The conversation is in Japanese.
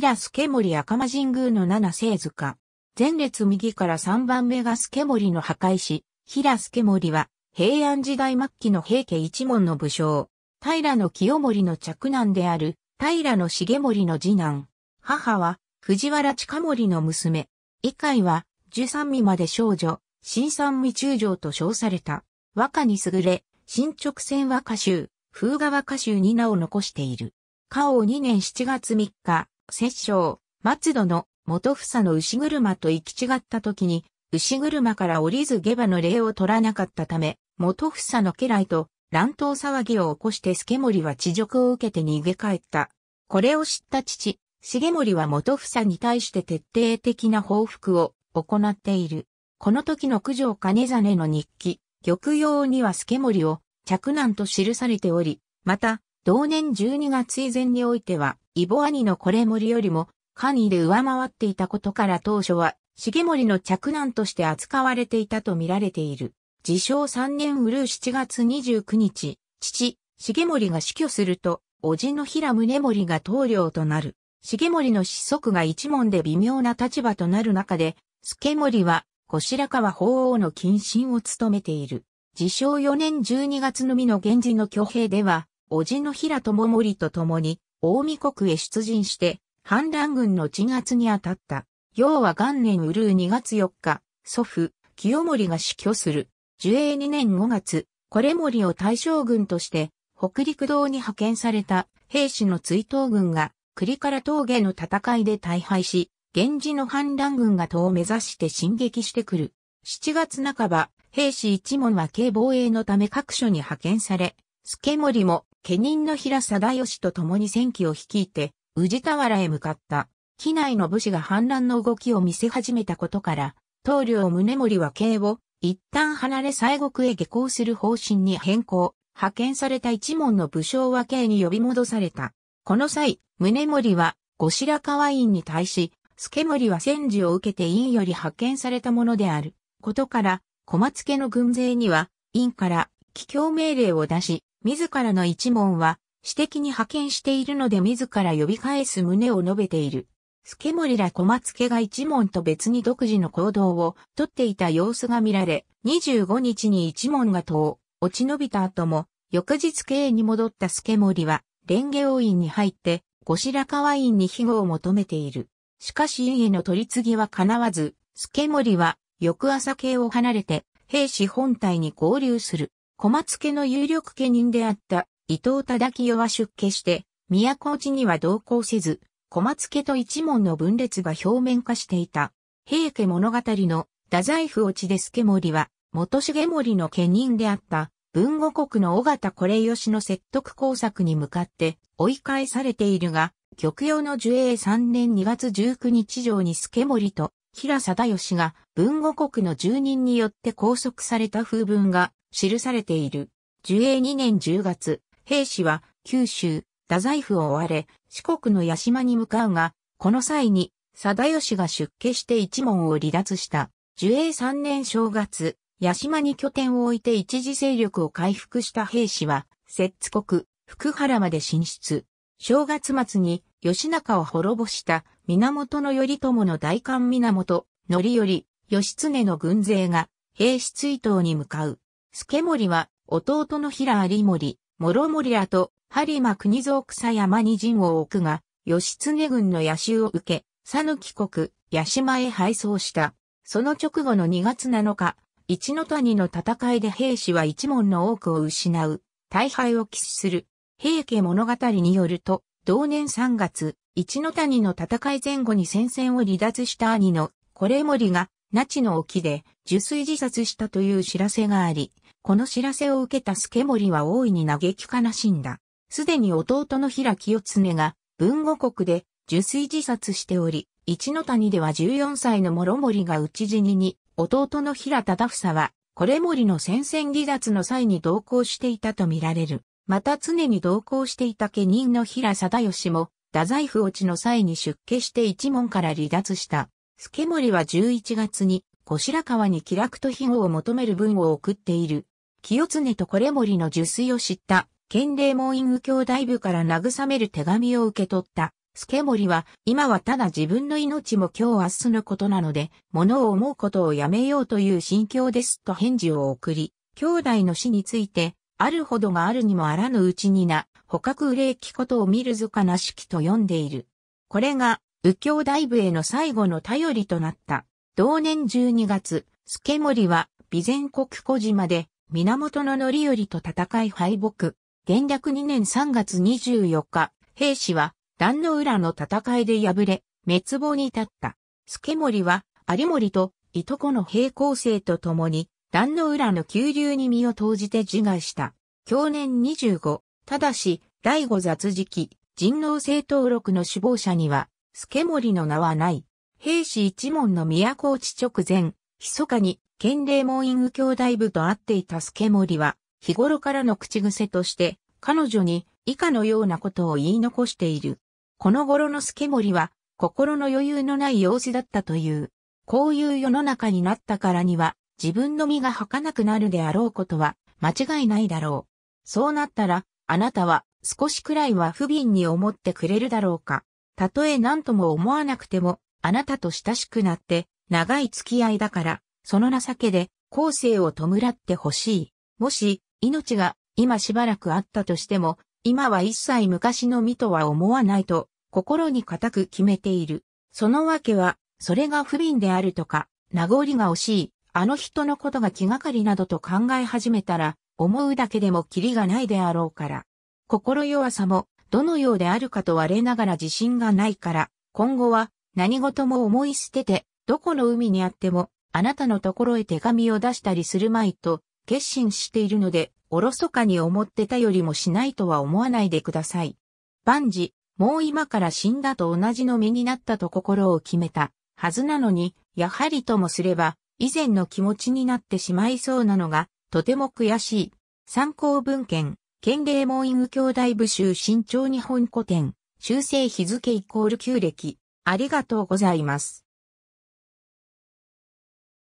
平助森赤間神宮の七聖塚。前列右から三番目が助森の破壊し、平助森は平安時代末期の平家一門の武将。平の清盛の嫡男である、平の重盛の次男。母は藤原近森の娘。以下は、十三味まで少女、新三味中将と称された。和歌に優れ、新直線和歌集、風画和歌集に名を残している。花王2年7月3日、摂政、松戸の元房の牛車と行き違った時に、牛車から降りず下馬の礼を取らなかったため、元房の家来と乱闘騒ぎを起こして助森は地辱を受けて逃げ帰った。これを知った父、重森は元房に対して徹底的な報復を行っている。この時の九条金実の日記、玉葉には助森を着難と記されており、また、同年12月以前においては、イボ兄のこれ森よりも、カニで上回っていたことから当初は、重森の着難として扱われていたと見られている。自称3年うるう7月29日、父、重森が死去すると、叔父の平宗盛が棟梁となる。重森の子息が一門で微妙な立場となる中で、助森は、後白河法皇の近親を務めている。自称4年12月のみの源氏の挙兵では、叔父の平智盛と共に、大見国へ出陣して、反乱軍の鎮圧に当たった。要は元年うるう2月4日、祖父、清盛が死去する。樹永2年5月、これ森を大将軍として、北陸道に派遣された兵士の追悼軍が、栗から峠の戦いで大敗し、源氏の反乱軍が党を目指して進撃してくる。7月半ば、兵士一門は軽防衛のため各所に派遣され、助森も家人の平貞義と共に戦機を率いて、宇治田原へ向かった。機内の武士が反乱の動きを見せ始めたことから、棟梁宗盛は慶を一旦離れ西国へ下校する方針に変更、派遣された一門の武将は慶に呼び戻された。この際、宗盛は後白河院に対し、助森は戦時を受けて院より派遣されたものであることから、小松家の軍勢には、院から帰郷命令を出し、自らの一門は、私的に派遣しているので自ら呼び返す旨を述べている。助森ら小松家が一門と別に独自の行動をとっていた様子が見られ、25日に一門が遠、落ち延びた後も、翌日経営に戻った助森は、蓮華王院に入って、後白河院に庇護を求めている。しかし院への取り次ぎは叶わず、助森は、翌朝営を離れて、兵士本体に合流する。小松家の有力家人であった伊藤忠清は出家して、都内には同行せず、小松家と一門の分裂が表面化していた。平家物語の太宰府落ちで助森は、元重森の家人であった文後国の尾形これ吉の説得工作に向かって追い返されているが、極洋の樹英3年2月19日上に助森と平貞義が文後国の住人によって拘束された風文が記されている。寿永2年10月、兵士は九州、太宰府を追われ、四国の八島に向かうが、この際に、貞義が出家して一門を離脱した。寿永3年正月、八島に拠点を置いて一時勢力を回復した兵士は、摂津国、福原まで進出。正月末に、義仲を滅ぼした源頼朝の大官源、則頼、義経の軍勢が、兵士追悼に向かう。助森は、弟の平有森、諸森らと、播磨国蔵草山に陣を置くが、義経軍の野衆を受け、佐木国、八島へ敗走した。その直後の2月7日、一の谷の戦いで兵士は一門の多くを失う、大敗を喫する。平家物語によると、同年3月、一の谷の戦い前後に戦線を離脱した兄の、これ森が、那智の沖で、受水自殺したという知らせがあり、この知らせを受けた助森は大いに嘆き悲しんだ。すでに弟の平清常が、文後国で、受水自殺しており、一の谷では14歳の諸森が討ち死にに、弟の平忠房は、これ森の戦線離脱の際に同行していたとみられる。また常に同行していた家人の平貞義も、太宰府落ちの際に出家して一門から離脱した。助森は11月に、小白川に気楽と庇護を求める文を送っている。清常とこれ森の受水を知った、県令門院右京大部から慰める手紙を受け取った。助森は、今はただ自分の命も今日明日のことなので、物を思うことをやめようという心境ですと返事を送り、兄弟の死について、あるほどがあるにもあらぬうちにな、捕獲憂きことを見るぞかなしきと読んでいる。これが、右京大部への最後の頼りとなった。同年12月、助森は、備前国小島で、源の範頼と戦い敗北。元略2年3月24日、兵士は、壇の浦の戦いで敗れ、滅亡に立った。助森は、有森と、いとこの平行生と共に、壇の浦の急流に身を投じて自害した。去年25、ただし、第五雑期、人狼性登録の首謀者には、助森の名はない。兵士一門の都落ち直前、密かに県ーイング兄弟部と会っていた助森は、日頃からの口癖として、彼女に以下のようなことを言い残している。この頃の助森は、心の余裕のない様子だったという。こういう世の中になったからには、自分の身が儚くなるであろうことは、間違いないだろう。そうなったら、あなたは、少しくらいは不憫に思ってくれるだろうか。たとえ何とも思わなくても、あなたと親しくなって、長い付き合いだから、その情けで、後世を弔ってほしい。もし、命が今しばらくあったとしても、今は一切昔の身とは思わないと、心に固く決めている。そのわけは、それが不憫であるとか、名残が惜しい、あの人のことが気がかりなどと考え始めたら、思うだけでもキリがないであろうから。心弱さも、どのようであるかと我ながら自信がないから、今後は、何事も思い捨てて、どこの海にあっても、あなたのところへ手紙を出したりするまいと、決心しているので、おろそかに思ってたよりもしないとは思わないでください。万事、もう今から死んだと同じの身になったと心を決めた、はずなのに、やはりともすれば、以前の気持ちになってしまいそうなのが、とても悔しい。参考文献、県イング兄弟部集新潮日本古典、修正日付イコール旧暦。ありがとうございます。